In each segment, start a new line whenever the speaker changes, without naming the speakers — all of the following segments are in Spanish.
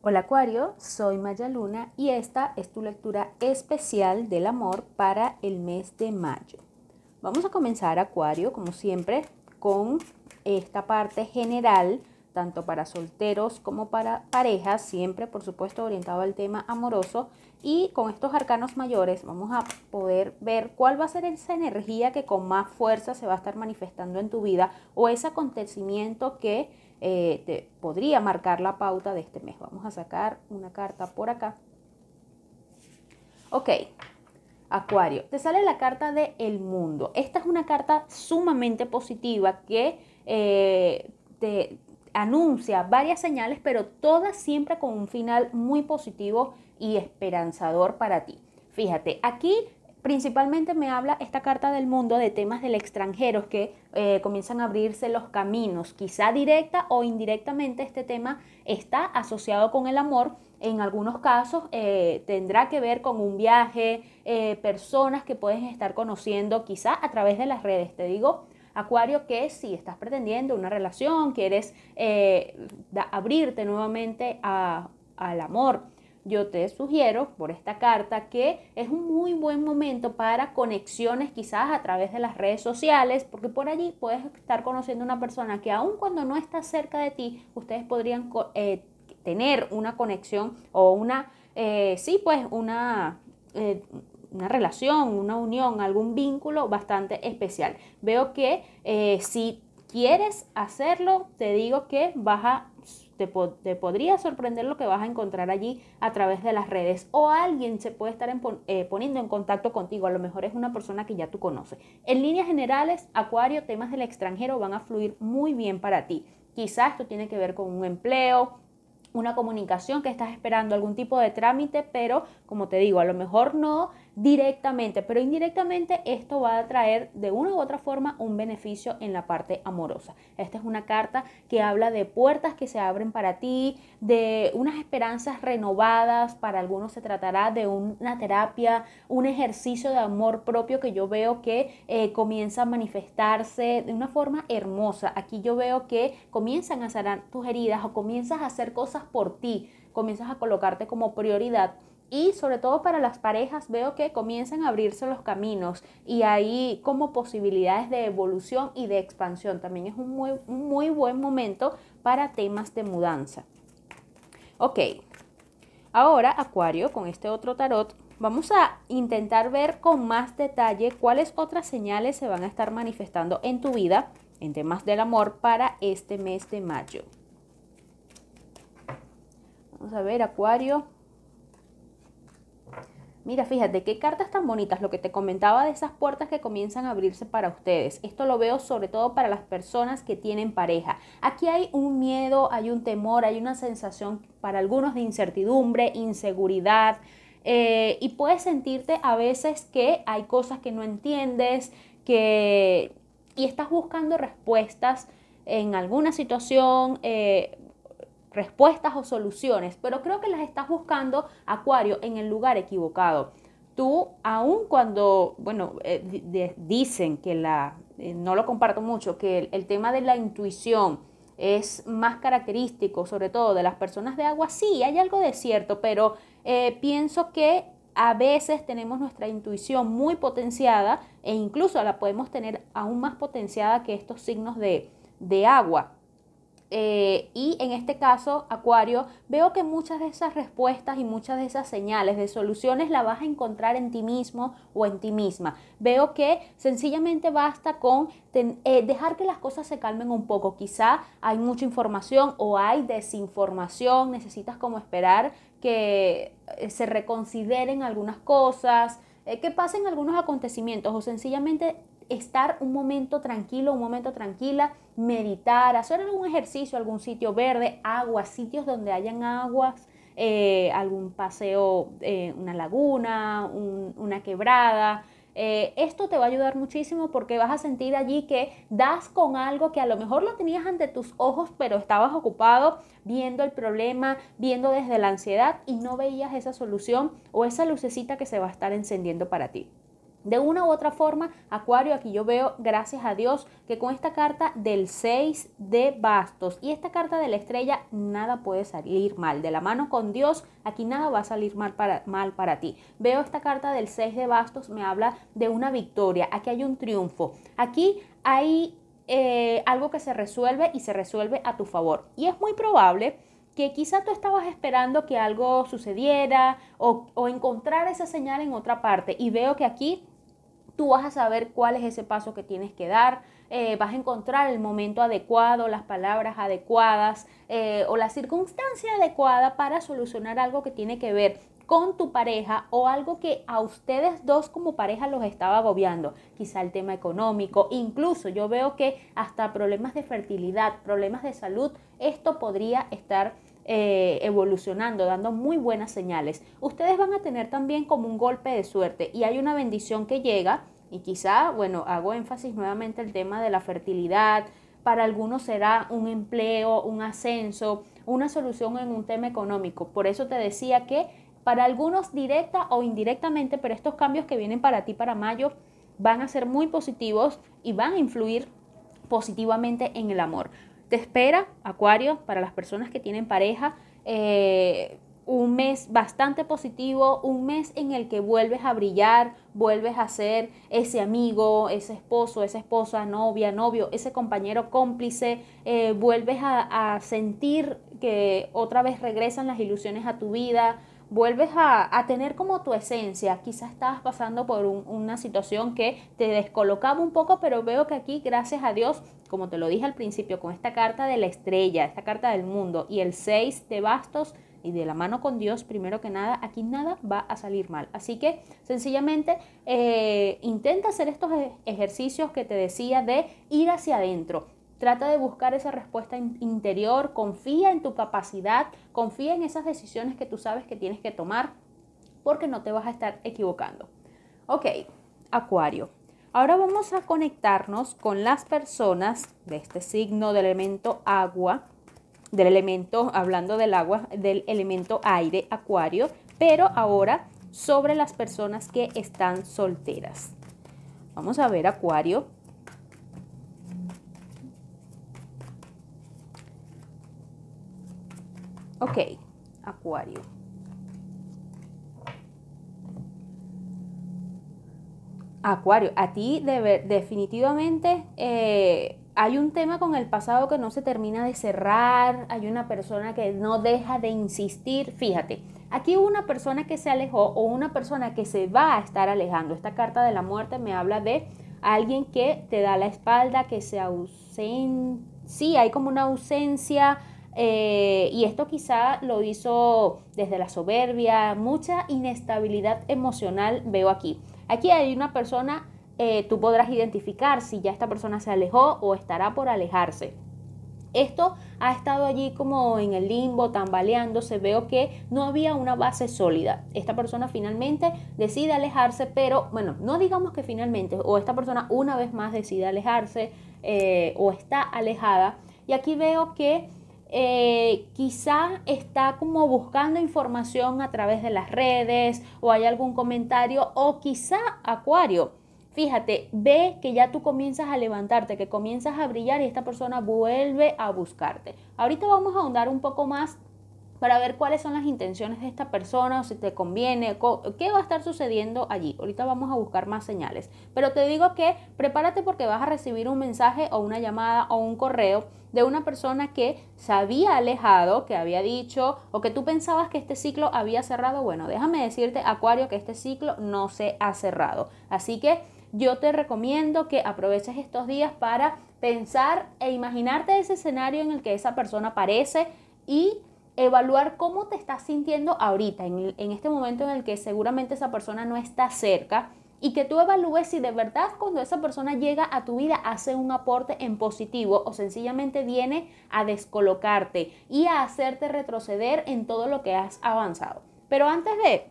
Hola Acuario, soy Maya Luna y esta es tu lectura especial del amor para el mes de mayo. Vamos a comenzar Acuario, como siempre, con esta parte general, tanto para solteros como para parejas, siempre por supuesto orientado al tema amoroso. Y con estos arcanos mayores vamos a poder ver cuál va a ser esa energía que con más fuerza se va a estar manifestando en tu vida o ese acontecimiento que eh, te podría marcar la pauta de este mes. Vamos a sacar una carta por acá. Ok, Acuario, te sale la carta de El Mundo. Esta es una carta sumamente positiva que eh, te anuncia varias señales, pero todas siempre con un final muy positivo y esperanzador para ti. Fíjate, aquí Principalmente me habla esta carta del mundo de temas del extranjero, que eh, comienzan a abrirse los caminos. Quizá directa o indirectamente este tema está asociado con el amor. En algunos casos eh, tendrá que ver con un viaje, eh, personas que puedes estar conociendo quizá a través de las redes. Te digo, Acuario, que si estás pretendiendo una relación, quieres abrirte nuevamente al amor yo te sugiero por esta carta que es un muy buen momento para conexiones quizás a través de las redes sociales, porque por allí puedes estar conociendo una persona que aun cuando no está cerca de ti, ustedes podrían eh, tener una conexión o una, eh, sí, pues una... Eh, una relación, una unión, algún vínculo bastante especial. Veo que si quieres hacerlo, te digo que vas a te, podría sorprender lo que vas a encontrar allí a través de las redes o alguien se puede estar eh, poniendo en contacto contigo, a lo mejor es una persona que ya tú conoces. En líneas generales, Acuario, temas del extranjero van a fluir muy bien para ti. Quizás esto tiene que ver con un empleo, una comunicación que estás esperando, algún tipo de trámite, pero como te digo, a lo mejor no directamente, pero indirectamente esto va a traer de una u otra forma un beneficio en la parte amorosa. Esta es una carta que habla de puertas que se abren para ti, de unas esperanzas renovadas, para algunos se tratará de una terapia, un ejercicio de amor propio que yo veo que eh, comienza a manifestarse de una forma hermosa. Aquí yo veo que comienzan a sanar tus heridas o comienzas a hacer cosas por ti, comienzas a colocarte como prioridad y sobre todo para las parejas veo que comienzan a abrirse los caminos y hay como posibilidades de evolución y de expansión. También es un muy, muy buen momento para temas de mudanza. Ok, ahora Acuario con este otro tarot. Vamos a intentar ver con más detalle cuáles otras señales se van a estar manifestando en tu vida en temas del amor para este mes de mayo. Vamos a ver, Acuario, Mira, fíjate, qué cartas tan bonitas, lo que te comentaba de esas puertas que comienzan a abrirse para ustedes. Esto lo veo sobre todo para las personas que tienen pareja. Aquí hay un miedo, hay un temor, hay una sensación para algunos de incertidumbre, inseguridad. Eh, y puedes sentirte a veces que hay cosas que no entiendes, que... y estás buscando respuestas en alguna situación. Eh, respuestas o soluciones, pero creo que las estás buscando, Acuario, en el lugar equivocado. Tú, aun cuando, bueno, eh, dicen que la, eh, no lo comparto mucho, que el, tema de la intuición, es más característico, sobre todo de las personas de agua, sí, hay algo de cierto, pero eh, pienso que a veces tenemos nuestra intuición muy potenciada e incluso la podemos tener aún más potenciada que estos signos de, de agua. Eh, y en este caso, Acuario, veo que muchas de esas respuestas y muchas de esas señales de soluciones la vas a encontrar en ti mismo o en ti misma. Veo que sencillamente basta con eh, dejar que las cosas se calmen un poco. Quizá hay mucha información o hay desinformación, necesitas como esperar que eh, se reconsideren algunas cosas, que pasen algunos acontecimientos o sencillamente estar un momento tranquilo, un momento tranquila, meditar, hacer algún ejercicio, algún sitio verde, agua, sitios donde hayan aguas, eh, algún paseo, eh, una laguna, una quebrada. Eh, esto te va a ayudar muchísimo porque vas a sentir allí que das con algo que a lo mejor lo tenías ante tus ojos, pero estabas ocupado viendo el problema, viendo desde la ansiedad y no veías esa solución o esa lucecita que se va a estar encendiendo para ti. De una u otra forma, Acuario, aquí yo veo, gracias a Dios, que con esta carta del 6 de bastos y esta carta de la estrella, nada puede salir mal. De la mano con Dios, aquí nada va a salir mal para, mal para ti. Veo esta carta del 6 de bastos, me habla de una victoria, aquí hay un triunfo, aquí hay eh, algo que se resuelve y se resuelve a tu favor. Y es muy probable que quizá tú estabas esperando que algo sucediera o, encontrar esa señal en otra parte. Y veo que aquí tú vas a saber cuál es ese paso que tienes que dar, eh, vas a encontrar el momento adecuado, las palabras adecuadas eh, o la circunstancia adecuada para solucionar algo que tiene que ver con tu pareja o algo que a ustedes dos como pareja los estaba agobiando, quizá el tema económico, incluso yo veo que hasta problemas de fertilidad, problemas de salud, esto podría estar eh, evolucionando, dando muy buenas señales, ustedes van a tener también como un golpe de suerte y hay una bendición que llega y quizá, bueno, hago énfasis nuevamente el tema de la fertilidad, para algunos será un empleo, un ascenso, una solución en un tema económico. Por eso te decía que para algunos directa o indirectamente, pero estos cambios que vienen para ti para mayo van a ser muy positivos y van a influir positivamente en el amor. Te espera, Acuario, para las personas que tienen pareja, eh, un mes bastante positivo, un mes en el que vuelves a brillar, vuelves a ser ese amigo, ese esposo, esa esposa, novia, novio, ese compañero cómplice, eh, vuelves a, a sentir que otra vez regresan las ilusiones a tu vida, vuelves a, tener como tu esencia. Quizás estabas pasando por una situación que te descolocaba un poco, pero veo que aquí, gracias a Dios, como te lo dije al principio, con esta carta de la estrella, esta carta del mundo y el 6 de bastos, y de la mano con Dios, primero que nada, aquí nada va a salir mal. Así que sencillamente eh, intenta hacer estos e-, ejercicios que te decía de ir hacia adentro. Trata de buscar esa respuesta interior, confía en tu capacidad, confía en esas decisiones que tú sabes que tienes que tomar, porque no te vas a estar equivocando. Ok, Acuario. Ahora vamos a conectarnos con las personas de este signo del elemento agua, del elemento, hablando del agua, del elemento aire, Acuario, pero ahora sobre las personas que están solteras. Vamos a ver, Acuario, Ok, Acuario. Acuario, a ti definitivamente eh, hay un tema con el pasado que no se termina de cerrar, hay una persona que no deja de insistir, fíjate, aquí hubo una persona que se alejó o una persona que se va a estar alejando. Esta carta de la muerte me habla de alguien que te da la espalda, que se ausenta, sí, hay como una ausencia eh, y esto quizá lo hizo desde la soberbia, mucha inestabilidad emocional veo aquí. Aquí hay una persona, eh, tú podrás identificar si ya esta persona se alejó o estará por alejarse. Esto ha estado allí como en el limbo, tambaleándose, veo que no había una base sólida. Esta persona finalmente decide alejarse, pero bueno, no digamos que finalmente, o esta persona una vez más decide alejarse eh, o está alejada. Y aquí veo que eh, quizá está como buscando información a través de las redes o hay algún comentario o quizá Acuario. Fíjate, ve que ya tú comienzas a levantarte, que comienzas a brillar y esta persona vuelve a buscarte. Ahorita vamos a ahondar un poco más para ver cuáles son las intenciones de esta persona, si te conviene, qué va a estar sucediendo allí. Ahorita vamos a buscar más señales. Pero te digo que prepárate porque vas a recibir un mensaje o una llamada o un correo de una persona que se había alejado, que había dicho, o que tú pensabas que este ciclo había cerrado. Bueno, déjame decirte, Acuario, que este ciclo no se ha cerrado. Así que yo te recomiendo que aproveches estos días para pensar e imaginarte ese escenario en el que esa persona aparece y evaluar cómo te estás sintiendo ahorita, en, este momento en el que seguramente esa persona no está cerca, y que tú evalúes si de verdad cuando esa persona llega a tu vida hace un aporte en positivo o sencillamente viene a descolocarte y a hacerte retroceder en todo lo que has avanzado. Pero antes de,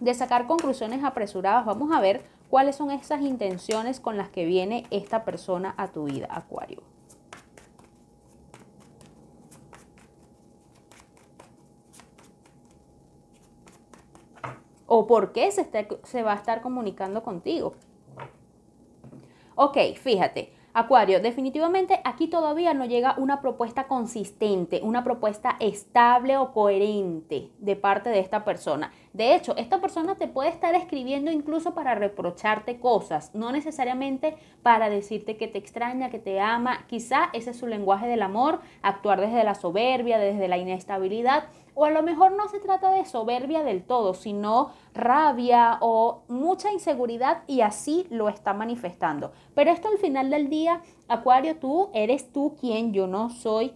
de sacar conclusiones apresuradas, vamos a ver cuáles son esas intenciones con las que viene esta persona a tu vida, Acuario. o por qué se, se va a estar comunicando contigo. Ok, fíjate. Acuario, definitivamente aquí todavía no llega una propuesta consistente, una propuesta estable o coherente de parte de esta persona. De hecho, esta persona te puede estar escribiendo incluso para reprocharte cosas, no necesariamente para decirte que te extraña, que te ama. Quizá ese es su lenguaje del amor, actuar desde la soberbia, desde la inestabilidad. O a lo mejor no se trata de soberbia del todo, sino rabia o mucha inseguridad y así lo está manifestando. Pero esto al final del día, Acuario, tú eres tú quien yo no soy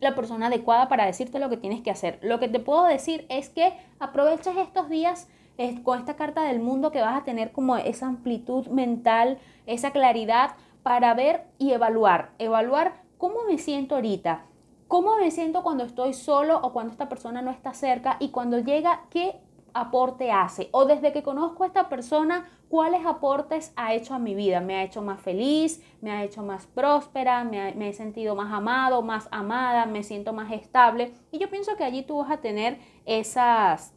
la persona adecuada para decirte lo que tienes que hacer. Lo que te puedo decir es que aproveches estos días eh, con esta carta del mundo que vas a tener como esa amplitud mental, esa claridad para ver y evaluar. Evaluar cómo me siento ahorita, cómo me siento cuando estoy solo o cuando esta persona no está cerca y cuando llega, qué aporte hace. O desde que conozco a esta persona, cuáles aportes ha hecho a mi vida. Me ha hecho más feliz, me ha hecho más próspera, me, he sentido más amado, más amada, me siento más estable. Y yo pienso que allí tú vas a tener esas,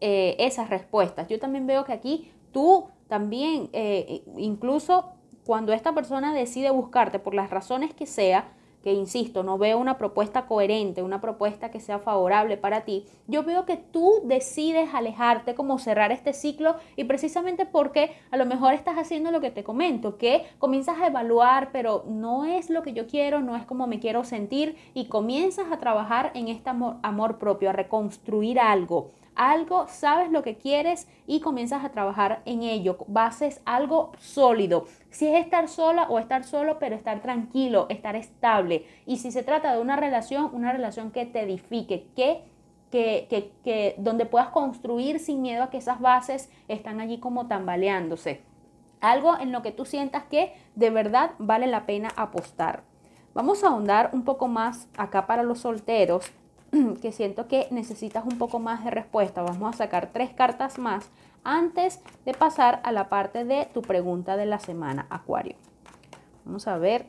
eh, esas respuestas. Yo también veo que aquí tú también, eh, incluso cuando esta persona decide buscarte por las razones que sea, que insisto, no veo una propuesta coherente, una propuesta que sea favorable para ti, yo veo que tú decides alejarte, como cerrar este ciclo y precisamente porque a lo mejor estás haciendo lo que te comento, que comienzas a evaluar, pero no es lo que yo quiero, no es como me quiero sentir y comienzas a trabajar en este amor, amor propio, a reconstruir algo, algo, sabes lo que quieres y comienzas a trabajar en ello. Bases algo sólido. Si es estar sola o estar solo, pero estar tranquilo, estar estable. Y si se trata de una relación, una relación que te edifique, que que, donde puedas construir sin miedo a que esas bases están allí como tambaleándose. Algo en lo que tú sientas que de verdad vale la pena apostar. Vamos a ahondar un poco más acá para los solteros que siento que necesitas un poco más de respuesta. Vamos a sacar tres cartas más antes de pasar a la parte de tu pregunta de la semana, Acuario. Vamos a ver.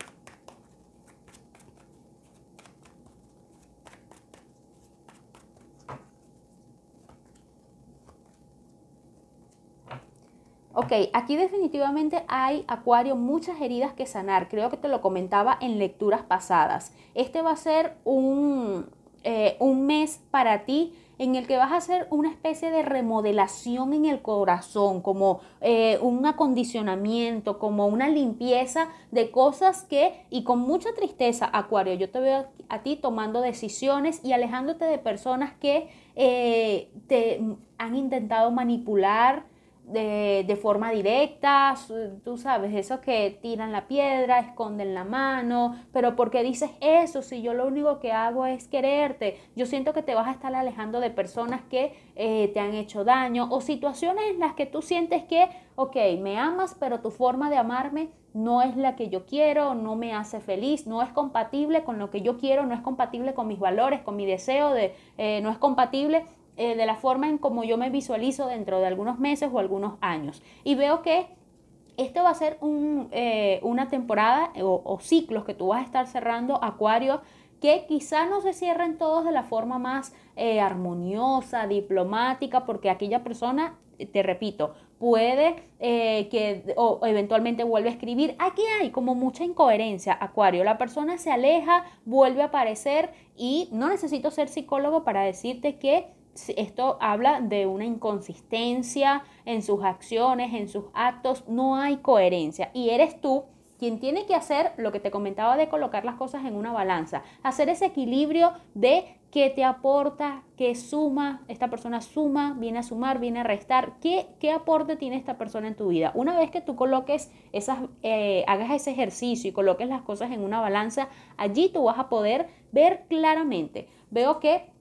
Ok, aquí definitivamente hay, Acuario, muchas heridas que sanar. Creo que te lo comentaba en lecturas pasadas. Este va a ser un, eh, un mes para ti en el que vas a hacer una especie de remodelación en el corazón, como eh, un acondicionamiento, como una limpieza de cosas que, y con mucha tristeza, Acuario, yo te veo a ti tomando decisiones y alejándote de personas que eh, te han intentado manipular, de, forma directa, tú sabes, eso que tiran la piedra, esconden la mano, pero porque dices eso si yo lo único que hago es quererte? Yo siento que te vas a estar alejando de personas que eh, te han hecho daño o situaciones en las que tú sientes que, ok, me amas, pero tu forma de amarme no es la que yo quiero, no me hace feliz, no es compatible con lo que yo quiero, no es compatible con mis valores, con mi deseo, de, eh, no es compatible eh, de la forma en como yo me visualizo dentro de algunos meses o algunos años. Y veo que esto va a ser eh, una temporada eh, o, ciclos que tú vas a estar cerrando, Acuario, que quizá no se cierren todos de la forma más armoniosa, diplomática, porque aquella persona, te repito, puede que o eventualmente vuelve a escribir. Aquí hay como mucha incoherencia, Acuario. La persona se aleja, vuelve a aparecer y no necesito ser psicólogo para decirte que esto habla de una inconsistencia en sus acciones, en sus actos, no hay coherencia. Y eres tú quien tiene que hacer lo que te comentaba de colocar las cosas en una balanza, hacer ese equilibrio de qué te aporta, qué suma, esta persona suma, viene a sumar, viene a restar, qué, qué aporte tiene esta persona en tu vida. Una vez que tú coloques esas, eh, hagas ese ejercicio y coloques las cosas en una balanza, allí tú vas a poder ver claramente. Veo que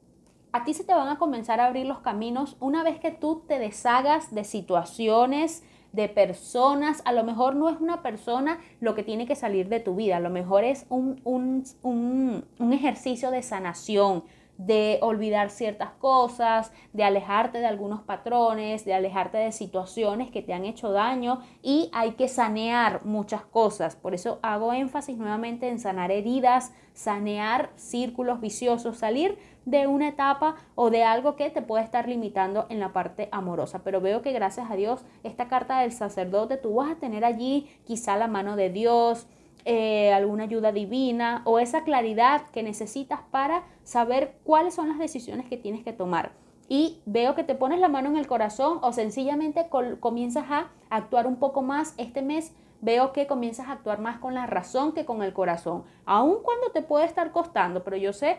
a ti se te van a comenzar a abrir los caminos una vez que tú te deshagas de situaciones, de personas. A lo mejor no es una persona lo que tiene que salir de tu vida, a lo mejor es un, un, un, un ejercicio de sanación, de olvidar ciertas cosas, de alejarte de algunos patrones, de alejarte de situaciones que te han hecho daño y hay que sanear muchas cosas. Por eso hago énfasis nuevamente en sanar heridas, sanear círculos viciosos, salir de una etapa o de algo que te puede estar limitando en la parte amorosa. Pero veo que gracias a Dios esta carta del sacerdote tú vas a tener allí quizá la mano de Dios, eh, alguna ayuda divina o esa claridad que necesitas para saber cuáles son las decisiones que tienes que tomar. Y veo que te pones la mano en el corazón o sencillamente comienzas a actuar un poco más este mes. Veo que comienzas a actuar más con la razón que con el corazón, aun cuando te puede estar costando, pero yo sé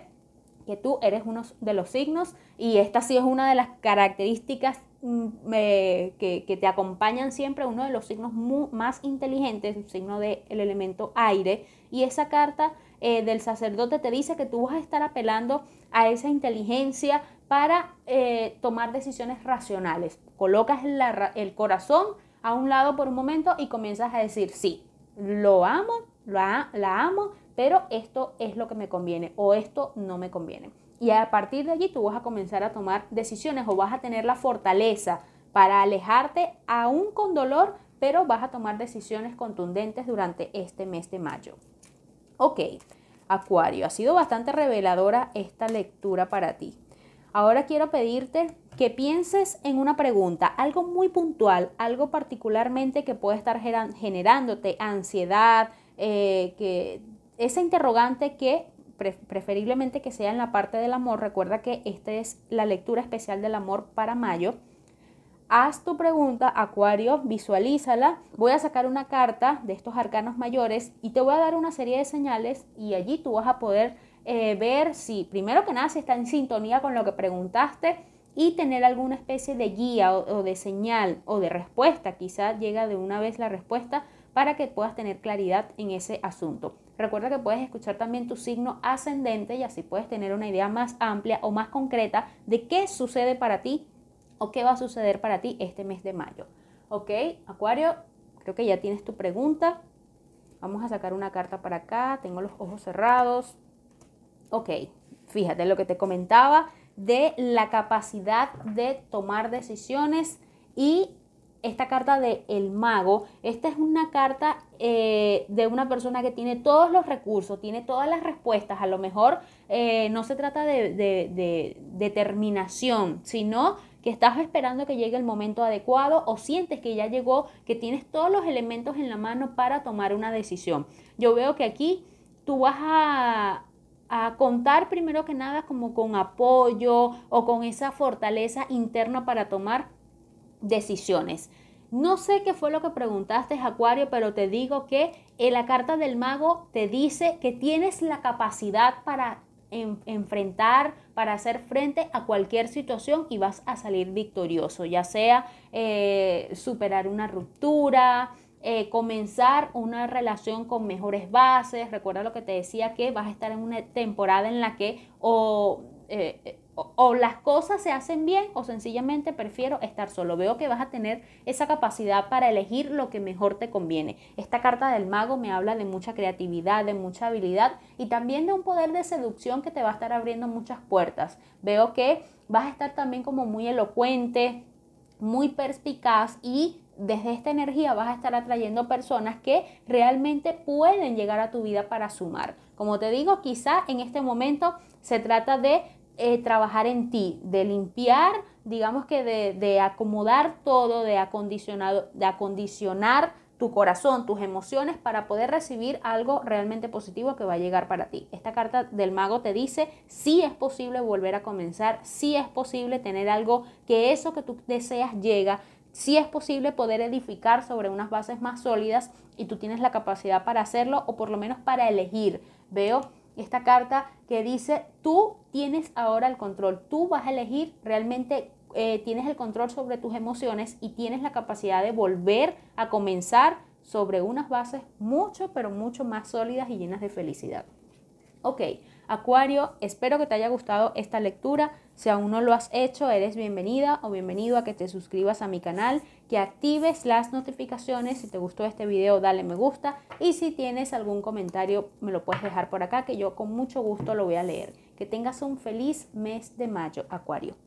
que tú eres uno de los signos y esta sí es una de las características que, te acompañan siempre, uno de los signos más inteligentes, un signo del elemento aire, y esa carta eh, del sacerdote te dice que tú vas a estar apelando a esa inteligencia para eh, tomar decisiones racionales. Colocas el corazón a un lado por un momento y comienzas a decir, sí, lo amo, la amo, pero esto es lo que me conviene o esto no me conviene y a partir de allí tú vas a comenzar a tomar decisiones o vas a tener la fortaleza para alejarte aún con dolor, pero vas a tomar decisiones contundentes durante este mes de mayo. Ok, Acuario, ha sido bastante reveladora esta lectura para ti. Ahora quiero pedirte que pienses en una pregunta, algo muy puntual, algo particularmente que puede estar generándote ansiedad, eh, que esa interrogante que preferiblemente que sea en la parte del amor. Recuerda que esta es la lectura especial del amor para mayo. Haz tu pregunta, Acuario, visualízala. Voy a sacar una carta de estos arcanos mayores y te voy a dar una serie de señales y allí tú vas a poder eh, ver si, primero que nada, si está en sintonía con lo que preguntaste y tener alguna especie de guía o, de señal o de respuesta. quizás llega de una vez la respuesta para que puedas tener claridad en ese asunto. Recuerda que puedes escuchar también tu signo ascendente y así puedes tener una idea más amplia o más concreta de qué sucede para ti o qué va a suceder para ti este mes de mayo. Ok, Acuario, creo que ya tienes tu pregunta. Vamos a sacar una carta para acá. Tengo los ojos cerrados. Ok, fíjate lo que te comentaba de la capacidad de tomar decisiones y esta carta de El Mago. Esta es una carta eh, de una persona que tiene todos los recursos, tiene todas las respuestas. A lo mejor eh, no se trata de, determinación, sino que estás esperando que llegue el momento adecuado o sientes que ya llegó, que tienes todos los elementos en la mano para tomar una decisión. Yo veo que aquí tú vas a contar primero que nada como con apoyo o con esa fortaleza interna para tomar decisiones. No sé qué fue lo que preguntaste, Acuario, pero te digo que en la carta del mago te dice que tienes la capacidad para enfrentar, para hacer frente a cualquier situación y vas a salir victorioso, ya sea eh, superar una ruptura, eh, comenzar una relación con mejores bases. Recuerda lo que te decía que vas a estar en una temporada en la que o... Eh, o, las cosas se hacen bien o sencillamente prefiero estar solo. Veo que vas a tener esa capacidad para elegir lo que mejor te conviene. Esta carta del mago me habla de mucha creatividad, de mucha habilidad y también de un poder de seducción que te va a estar abriendo muchas puertas. Veo que vas a estar también como muy elocuente, muy perspicaz y desde esta energía vas a estar atrayendo personas que realmente pueden llegar a tu vida para sumar. Como te digo, quizá en este momento se trata de eh, trabajar en ti, de limpiar, digamos que de, acomodar todo, de, acondicionado, de acondicionar tu corazón, tus emociones para poder recibir algo realmente positivo que va a llegar para ti. Esta carta del mago te dice si es posible volver a comenzar, si es posible tener algo que eso que tú deseas llega, si es posible poder edificar sobre unas bases más sólidas y tú tienes la capacidad para hacerlo o por lo menos para elegir. Veo esta carta que dice, tú tienes ahora el control, tú vas a elegir realmente, eh, tienes el control sobre tus emociones y tienes la capacidad de volver a comenzar sobre unas bases mucho, pero mucho más sólidas y llenas de felicidad. Ok, Acuario, espero que te haya gustado esta lectura. Si aún no lo has hecho, eres bienvenida o bienvenido a que te suscribas a mi canal, que actives las notificaciones. Si te gustó este video, dale me gusta. Y si tienes algún comentario, me lo puedes dejar por acá, que yo con mucho gusto lo voy a leer. Que tengas un feliz mes de mayo, Acuario.